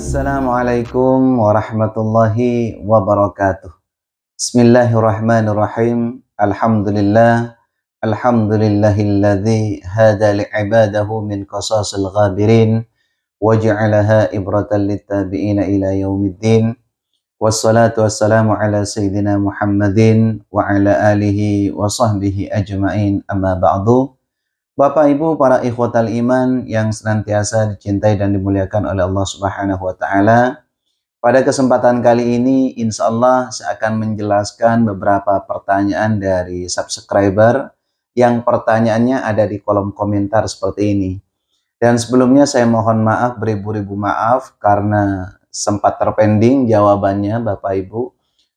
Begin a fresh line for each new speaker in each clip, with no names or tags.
Assalamualaikum warahmatullahi wabarakatuh. Bismillahirrahmanirrahim. Alhamdulillah. Alhamdulillahilladzi hada li'ibadahu min qasasil ghabirin wa ja'alaha ibratan littabi'ina ila yaumiddin. Wassalatu wassalamu ala sayyidina Muhammadin wa ala alihi wa sahbihi ajma'in amma ba'du. Bapak Ibu para ikhwatal iman yang senantiasa dicintai dan dimuliakan oleh Allah Subhanahu wa taala. Pada kesempatan kali ini insya Allah saya akan menjelaskan beberapa pertanyaan dari subscriber yang pertanyaannya ada di kolom komentar seperti ini. Dan sebelumnya saya mohon maaf beribu-ribu maaf karena sempat terpending jawabannya Bapak Ibu.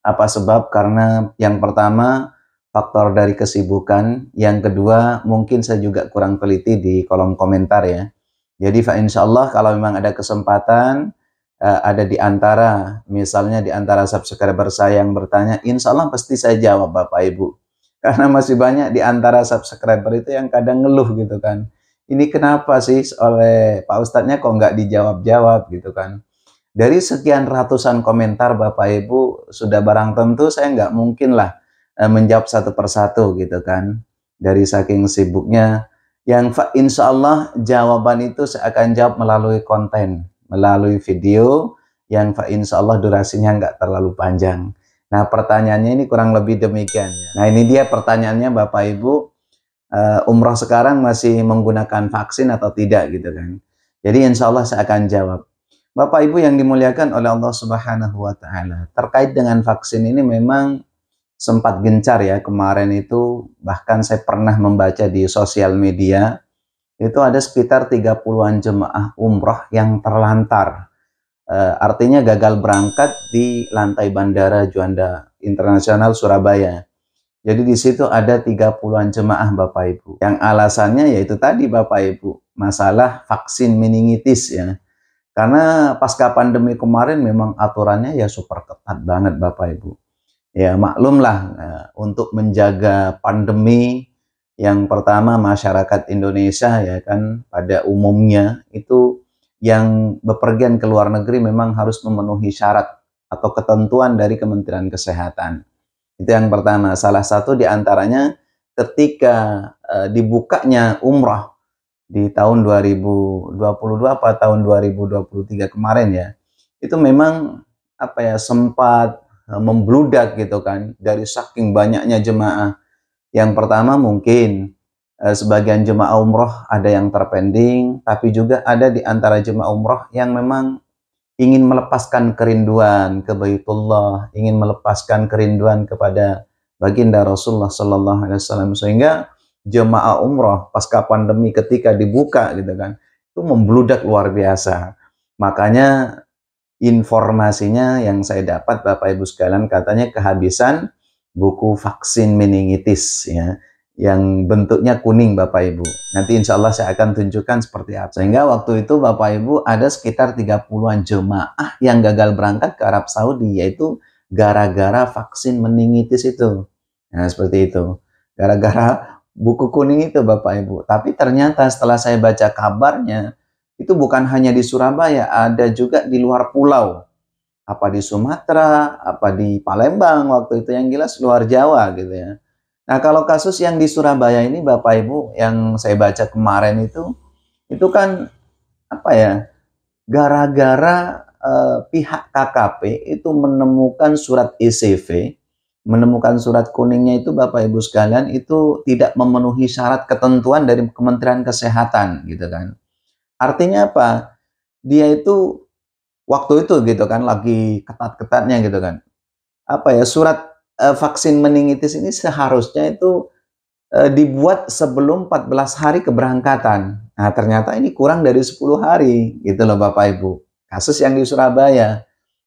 Apa sebab? Karena yang pertama faktor dari kesibukan. Yang kedua, mungkin saya juga kurang teliti di kolom komentar ya. Jadi insya Allah kalau memang ada kesempatan, eh, ada di antara, misalnya di antara subscriber saya yang bertanya, insya Allah pasti saya jawab Bapak Ibu. Karena masih banyak di antara subscriber itu yang kadang ngeluh gitu kan. Ini kenapa sih oleh Pak Ustadznya kok nggak dijawab-jawab gitu kan. Dari sekian ratusan komentar Bapak Ibu, sudah barang tentu saya nggak mungkin lah uh, menjawab satu persatu gitu kan dari saking sibuknya yang insya Allah jawaban itu saya akan jawab melalui konten melalui video yang insya Allah durasinya nggak terlalu panjang nah pertanyaannya ini kurang lebih demikian nah ini dia pertanyaannya Bapak Ibu uh, umroh sekarang masih menggunakan vaksin atau tidak gitu kan jadi insya Allah saya akan jawab Bapak Ibu yang dimuliakan oleh Allah Subhanahu wa Ta'ala, terkait dengan vaksin ini memang sempat gencar ya kemarin itu bahkan saya pernah membaca di sosial media itu ada sekitar 30-an jemaah umroh yang terlantar. E, artinya gagal berangkat di lantai bandara Juanda Internasional Surabaya. Jadi di situ ada 30-an jemaah Bapak Ibu. Yang alasannya yaitu tadi Bapak Ibu, masalah vaksin meningitis ya. Karena pasca pandemi kemarin memang aturannya ya super ketat banget Bapak Ibu ya maklumlah eh, untuk menjaga pandemi yang pertama masyarakat Indonesia ya kan pada umumnya itu yang bepergian ke luar negeri memang harus memenuhi syarat atau ketentuan dari Kementerian Kesehatan. Itu yang pertama. Salah satu diantaranya ketika e, dibukanya umrah di tahun 2022 atau tahun 2023 kemarin ya, itu memang apa ya sempat Eh, membludak gitu kan dari saking banyaknya jemaah. Yang pertama mungkin eh, sebagian jemaah umroh ada yang terpending, tapi juga ada di antara jemaah umroh yang memang ingin melepaskan kerinduan ke Baitullah, ingin melepaskan kerinduan kepada baginda Rasulullah Sallallahu Alaihi Wasallam sehingga jemaah umroh pasca pandemi ketika dibuka gitu kan itu membludak luar biasa makanya informasinya yang saya dapat Bapak Ibu sekalian katanya kehabisan buku vaksin meningitis ya yang bentuknya kuning Bapak Ibu. Nanti insya Allah saya akan tunjukkan seperti apa. Sehingga waktu itu Bapak Ibu ada sekitar 30-an jemaah yang gagal berangkat ke Arab Saudi yaitu gara-gara vaksin meningitis itu. Nah seperti itu. Gara-gara buku kuning itu Bapak Ibu. Tapi ternyata setelah saya baca kabarnya itu bukan hanya di Surabaya, ada juga di luar pulau. Apa di Sumatera, apa di Palembang waktu itu yang jelas luar Jawa gitu ya. Nah, kalau kasus yang di Surabaya ini Bapak Ibu yang saya baca kemarin itu itu kan apa ya? gara-gara eh, pihak KKP itu menemukan surat ECV, menemukan surat kuningnya itu Bapak Ibu sekalian itu tidak memenuhi syarat ketentuan dari Kementerian Kesehatan gitu kan. Artinya apa? Dia itu waktu itu gitu kan lagi ketat-ketatnya gitu kan. Apa ya surat eh, vaksin meningitis ini seharusnya itu eh, dibuat sebelum 14 hari keberangkatan. Nah, ternyata ini kurang dari 10 hari gitu loh Bapak Ibu. Kasus yang di Surabaya.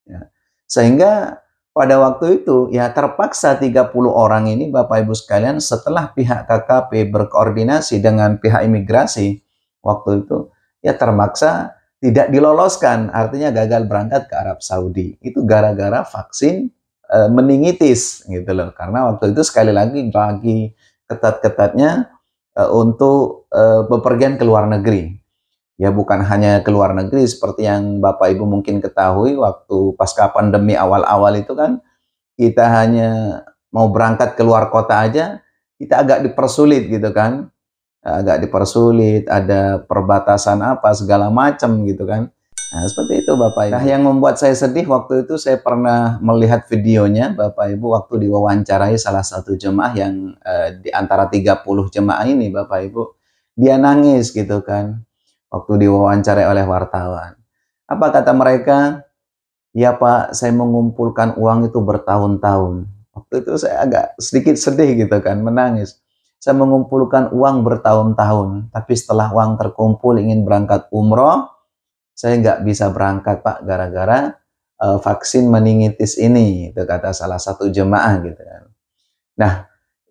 Ya. Sehingga pada waktu itu ya terpaksa 30 orang ini Bapak Ibu sekalian setelah pihak KKP berkoordinasi dengan pihak imigrasi waktu itu ya termaksa tidak diloloskan, artinya gagal berangkat ke Arab Saudi. Itu gara-gara vaksin e, meningitis gitu loh. Karena waktu itu sekali lagi lagi ketat-ketatnya e, untuk e, bepergian ke luar negeri. Ya bukan hanya ke luar negeri seperti yang Bapak Ibu mungkin ketahui waktu pasca pandemi awal-awal itu kan kita hanya mau berangkat ke luar kota aja kita agak dipersulit gitu kan agak dipersulit, ada perbatasan apa segala macam gitu kan. Nah, seperti itu Bapak Ibu. Nah, yang membuat saya sedih waktu itu saya pernah melihat videonya Bapak Ibu waktu diwawancarai salah satu jemaah yang eh, di antara 30 jemaah ini Bapak Ibu, dia nangis gitu kan waktu diwawancarai oleh wartawan. Apa kata mereka? Ya Pak, saya mengumpulkan uang itu bertahun-tahun. Waktu itu saya agak sedikit sedih gitu kan, menangis saya mengumpulkan uang bertahun-tahun, tapi setelah uang terkumpul ingin berangkat umroh, saya nggak bisa berangkat Pak gara-gara uh, vaksin meningitis ini, itu kata salah satu jemaah gitu kan. Nah,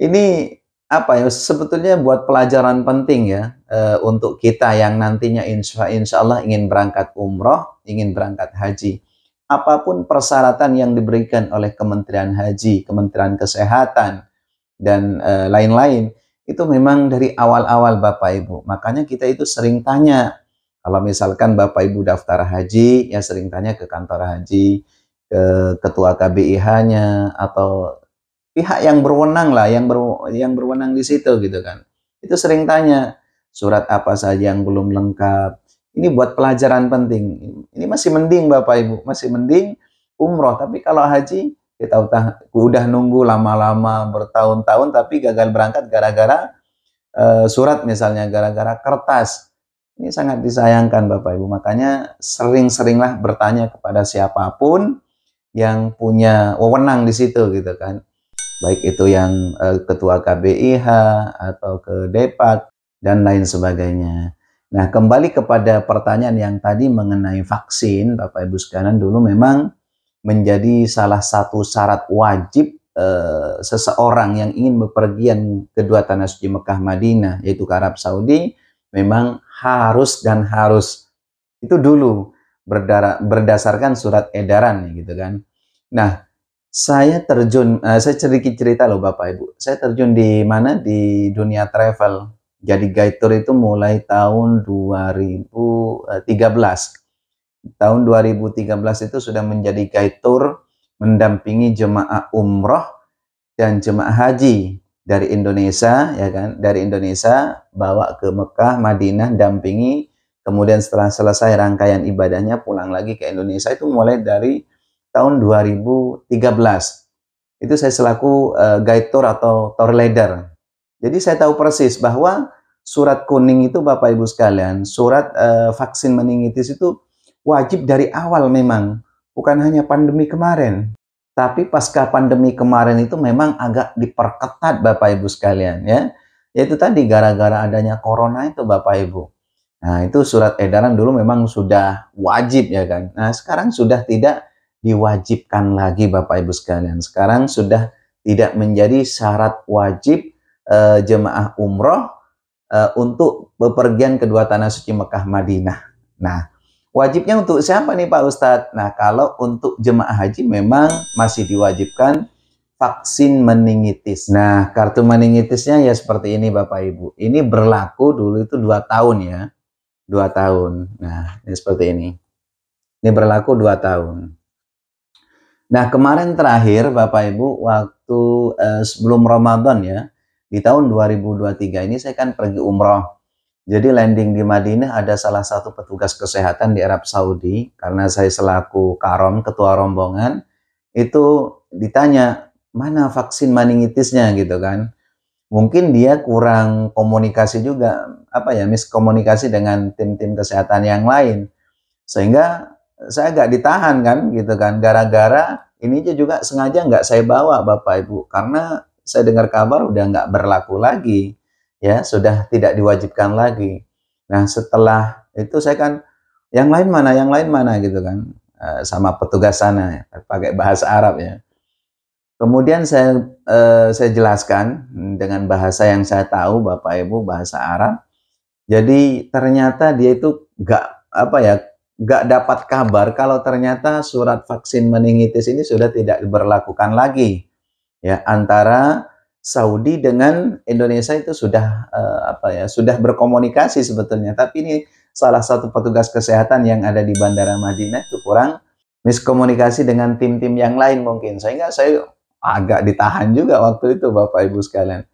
ini apa ya sebetulnya buat pelajaran penting ya e, untuk kita yang nantinya insya, insya Allah ingin berangkat umroh, ingin berangkat haji. Apapun persyaratan yang diberikan oleh Kementerian Haji, Kementerian Kesehatan, dan eh, lain-lain uh, itu memang dari awal-awal Bapak Ibu. Makanya kita itu sering tanya kalau misalkan Bapak Ibu daftar haji ya sering tanya ke kantor haji, ke ketua KBIH-nya atau pihak yang berwenang lah yang ber, yang berwenang di situ gitu kan. Itu sering tanya surat apa saja yang belum lengkap. Ini buat pelajaran penting. Ini masih mending Bapak Ibu, masih mending umroh. Tapi kalau haji kita utah, udah nunggu lama-lama bertahun-tahun tapi gagal berangkat gara-gara e, surat misalnya gara-gara kertas ini sangat disayangkan Bapak Ibu makanya sering-seringlah bertanya kepada siapapun yang punya wewenang di situ gitu kan baik itu yang e, ketua KBIH atau ke Depak dan lain sebagainya nah kembali kepada pertanyaan yang tadi mengenai vaksin Bapak Ibu sekarang dulu memang menjadi salah satu syarat wajib e, seseorang yang ingin bepergian kedua tanah suci Mekah Madinah yaitu ke Arab Saudi memang harus dan harus itu dulu berdara, berdasarkan surat edaran gitu kan. Nah, saya terjun eh, saya sedikit cerita loh Bapak Ibu. Saya terjun di mana di dunia travel. Jadi guide tour itu mulai tahun 2013 tahun 2013 itu sudah menjadi guide tour mendampingi jemaah umroh dan jemaah haji dari Indonesia ya kan dari Indonesia bawa ke Mekah Madinah dampingi kemudian setelah selesai rangkaian ibadahnya pulang lagi ke Indonesia itu mulai dari tahun 2013 itu saya selaku uh, guide tour atau tour leader jadi saya tahu persis bahwa surat kuning itu Bapak Ibu sekalian surat uh, vaksin meningitis itu wajib dari awal memang, bukan hanya pandemi kemarin. Tapi pasca pandemi kemarin itu memang agak diperketat Bapak Ibu sekalian ya. Yaitu tadi gara-gara adanya corona itu Bapak Ibu. Nah, itu surat edaran dulu memang sudah wajib ya kan. Nah, sekarang sudah tidak diwajibkan lagi Bapak Ibu sekalian. Sekarang sudah tidak menjadi syarat wajib e, jemaah umroh e, untuk bepergian kedua tanah suci Mekah Madinah. Nah, Wajibnya untuk siapa nih Pak Ustadz? Nah, kalau untuk jemaah haji memang masih diwajibkan vaksin meningitis. Nah, kartu meningitisnya ya seperti ini Bapak Ibu. Ini berlaku dulu itu dua tahun ya. dua tahun. Nah, ini seperti ini. Ini berlaku dua tahun. Nah, kemarin terakhir Bapak Ibu waktu eh, sebelum Ramadan ya, di tahun 2023 ini saya kan pergi umroh jadi landing di Madinah ada salah satu petugas kesehatan di Arab Saudi karena saya selaku karom ketua rombongan itu ditanya mana vaksin meningitisnya gitu kan. Mungkin dia kurang komunikasi juga apa ya miskomunikasi dengan tim-tim kesehatan yang lain sehingga saya agak ditahan kan gitu kan gara-gara ini juga sengaja nggak saya bawa bapak ibu karena saya dengar kabar udah nggak berlaku lagi ya sudah tidak diwajibkan lagi. Nah setelah itu saya kan yang lain mana, yang lain mana gitu kan e, sama petugas sana ya, pakai bahasa Arab ya. Kemudian saya e, saya jelaskan dengan bahasa yang saya tahu Bapak Ibu bahasa Arab. Jadi ternyata dia itu gak apa ya nggak dapat kabar kalau ternyata surat vaksin meningitis ini sudah tidak diberlakukan lagi ya antara Saudi dengan Indonesia itu sudah eh, apa ya sudah berkomunikasi sebetulnya tapi ini salah satu petugas kesehatan yang ada di Bandara Madinah itu kurang miskomunikasi dengan tim-tim yang lain mungkin sehingga saya agak ditahan juga waktu itu Bapak Ibu sekalian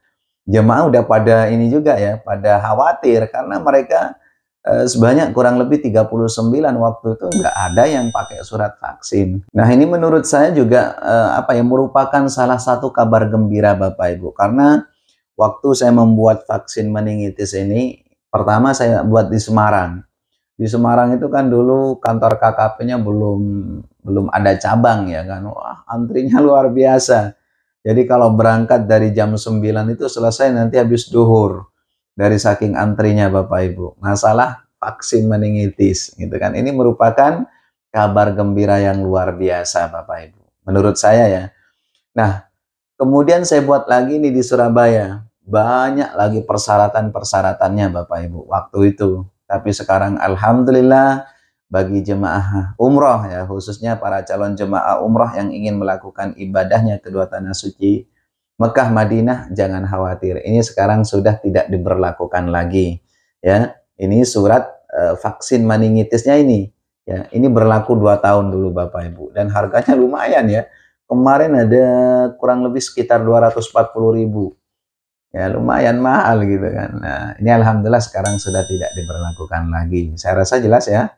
jemaah udah pada ini juga ya pada khawatir karena mereka Eh, sebanyak kurang lebih 39 waktu itu nggak ada yang pakai surat vaksin. Nah ini menurut saya juga eh, apa yang merupakan salah satu kabar gembira Bapak Ibu karena waktu saya membuat vaksin meningitis ini pertama saya buat di Semarang. Di Semarang itu kan dulu kantor KKP-nya belum belum ada cabang ya kan. Wah, antrinya luar biasa. Jadi kalau berangkat dari jam 9 itu selesai nanti habis duhur dari saking antrinya Bapak Ibu. Masalah vaksin meningitis gitu kan. Ini merupakan kabar gembira yang luar biasa Bapak Ibu. Menurut saya ya. Nah, kemudian saya buat lagi nih di Surabaya. Banyak lagi persyaratan-persyaratannya Bapak Ibu waktu itu. Tapi sekarang alhamdulillah bagi jemaah umroh ya khususnya para calon jemaah umroh yang ingin melakukan ibadahnya kedua tanah suci Mekah Madinah jangan khawatir. Ini sekarang sudah tidak diberlakukan lagi. Ya, ini surat e, vaksin meningitisnya ini. Ya, ini berlaku dua tahun dulu Bapak Ibu dan harganya lumayan ya. Kemarin ada kurang lebih sekitar puluh ribu. Ya, lumayan mahal gitu kan. Nah, ini alhamdulillah sekarang sudah tidak diberlakukan lagi. Saya rasa jelas ya.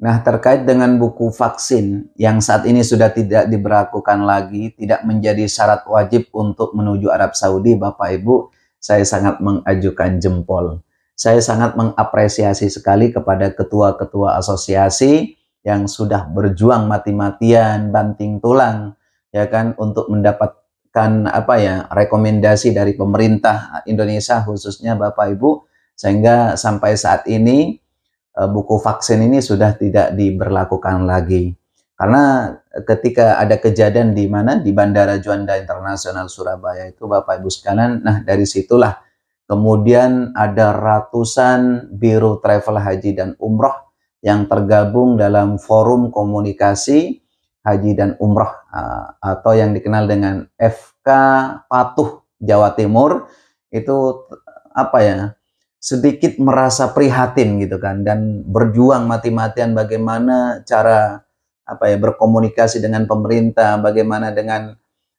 Nah, terkait dengan buku vaksin yang saat ini sudah tidak diberlakukan lagi, tidak menjadi syarat wajib untuk menuju Arab Saudi, Bapak Ibu, saya sangat mengajukan jempol. Saya sangat mengapresiasi sekali kepada ketua-ketua asosiasi yang sudah berjuang mati-matian, banting tulang, ya kan, untuk mendapatkan apa ya rekomendasi dari pemerintah Indonesia khususnya Bapak Ibu sehingga sampai saat ini Eh, buku vaksin ini sudah tidak diberlakukan lagi. Karena eh, ketika ada kejadian di mana di Bandara Juanda Internasional Surabaya itu Bapak Ibu sekalian, nah dari situlah kemudian ada ratusan biru travel haji dan umroh yang tergabung dalam forum komunikasi haji dan umroh eh, atau yang dikenal dengan FK Patuh Jawa Timur itu apa ya sedikit merasa prihatin gitu kan dan berjuang mati-matian bagaimana cara apa ya berkomunikasi dengan pemerintah, bagaimana dengan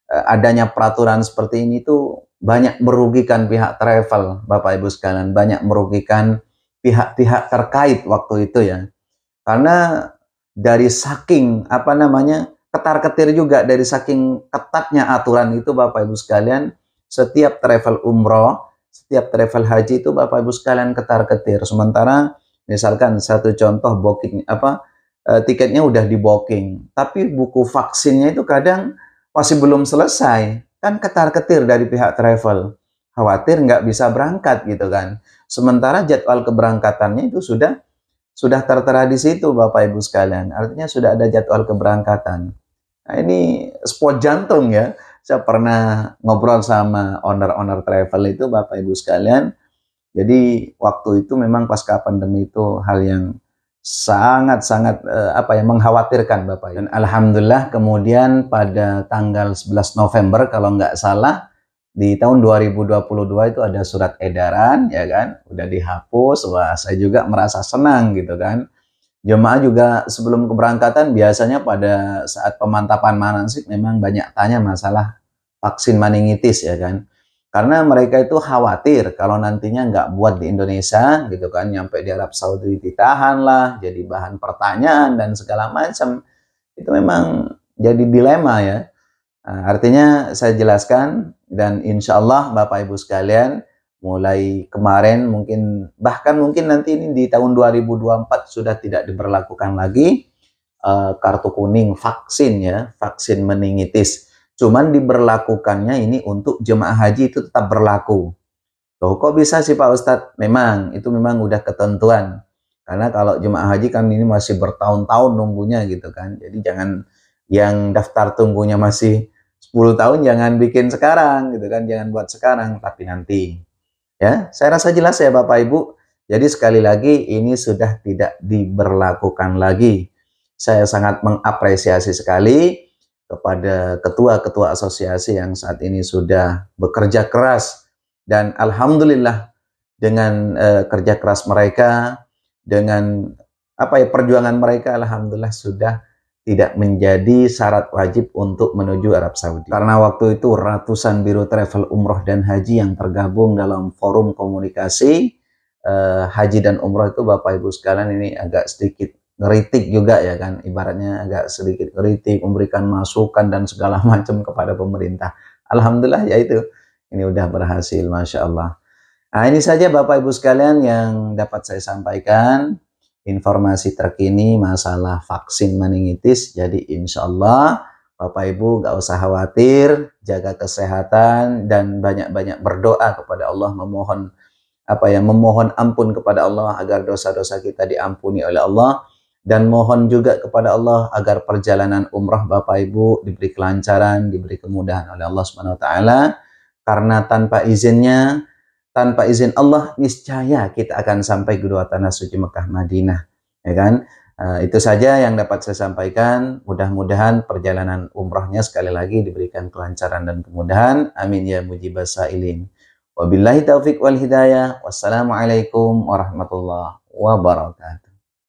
uh, adanya peraturan seperti ini itu banyak merugikan pihak travel Bapak Ibu sekalian, banyak merugikan pihak-pihak terkait waktu itu ya. Karena dari saking apa namanya ketar-ketir juga dari saking ketatnya aturan itu Bapak Ibu sekalian, setiap travel umroh setiap travel haji itu Bapak Ibu sekalian ketar-ketir. Sementara misalkan satu contoh booking apa e, tiketnya udah di booking, tapi buku vaksinnya itu kadang masih belum selesai, kan ketar-ketir dari pihak travel. Khawatir nggak bisa berangkat gitu kan. Sementara jadwal keberangkatannya itu sudah sudah tertera di situ Bapak Ibu sekalian. Artinya sudah ada jadwal keberangkatan. Nah, ini spot jantung ya. Saya pernah ngobrol sama owner-owner travel itu Bapak Ibu sekalian. Jadi waktu itu memang pasca pandemi itu hal yang sangat-sangat eh, apa ya mengkhawatirkan Bapak. Dan alhamdulillah kemudian pada tanggal 11 November kalau nggak salah di tahun 2022 itu ada surat edaran ya kan udah dihapus wah saya juga merasa senang gitu kan Jemaah juga sebelum keberangkatan biasanya pada saat pemantapan manasik memang banyak tanya masalah vaksin meningitis ya kan. Karena mereka itu khawatir kalau nantinya nggak buat di Indonesia gitu kan, nyampe di Arab Saudi ditahan lah, jadi bahan pertanyaan dan segala macam. Itu memang jadi dilema ya. Nah, artinya saya jelaskan dan insya Allah Bapak Ibu sekalian mulai kemarin mungkin bahkan mungkin nanti ini di tahun 2024 sudah tidak diberlakukan lagi uh, kartu kuning vaksin ya vaksin meningitis cuman diberlakukannya ini untuk jemaah haji itu tetap berlaku loh kok bisa sih Pak Ustadz memang itu memang udah ketentuan karena kalau jemaah haji kan ini masih bertahun-tahun nunggunya gitu kan jadi jangan yang daftar tunggunya masih 10 tahun jangan bikin sekarang gitu kan jangan buat sekarang tapi nanti Ya, saya rasa jelas ya Bapak Ibu. Jadi sekali lagi ini sudah tidak diberlakukan lagi. Saya sangat mengapresiasi sekali kepada ketua-ketua asosiasi yang saat ini sudah bekerja keras dan alhamdulillah dengan eh, kerja keras mereka dengan apa ya perjuangan mereka alhamdulillah sudah tidak menjadi syarat wajib untuk menuju Arab Saudi. Karena waktu itu ratusan biro travel umroh dan haji yang tergabung dalam forum komunikasi eh, haji dan umroh itu Bapak Ibu sekalian ini agak sedikit ngeritik juga ya kan, ibaratnya agak sedikit ngeritik, memberikan masukan dan segala macam kepada pemerintah. Alhamdulillah ya itu, ini udah berhasil Masya Allah. Nah ini saja Bapak Ibu sekalian yang dapat saya sampaikan informasi terkini masalah vaksin meningitis. Jadi insya Allah Bapak Ibu gak usah khawatir, jaga kesehatan dan banyak-banyak berdoa kepada Allah memohon apa ya memohon ampun kepada Allah agar dosa-dosa kita diampuni oleh Allah dan mohon juga kepada Allah agar perjalanan umrah Bapak Ibu diberi kelancaran, diberi kemudahan oleh Allah Subhanahu wa taala karena tanpa izinnya tanpa izin Allah niscaya kita akan sampai ke dua tanah suci Mekah Madinah ya kan e, itu saja yang dapat saya sampaikan mudah-mudahan perjalanan umrahnya sekali lagi diberikan kelancaran dan kemudahan amin ya mujibas sa'ilin wabillahi taufik wal hidayah wassalamualaikum warahmatullahi wabarakatuh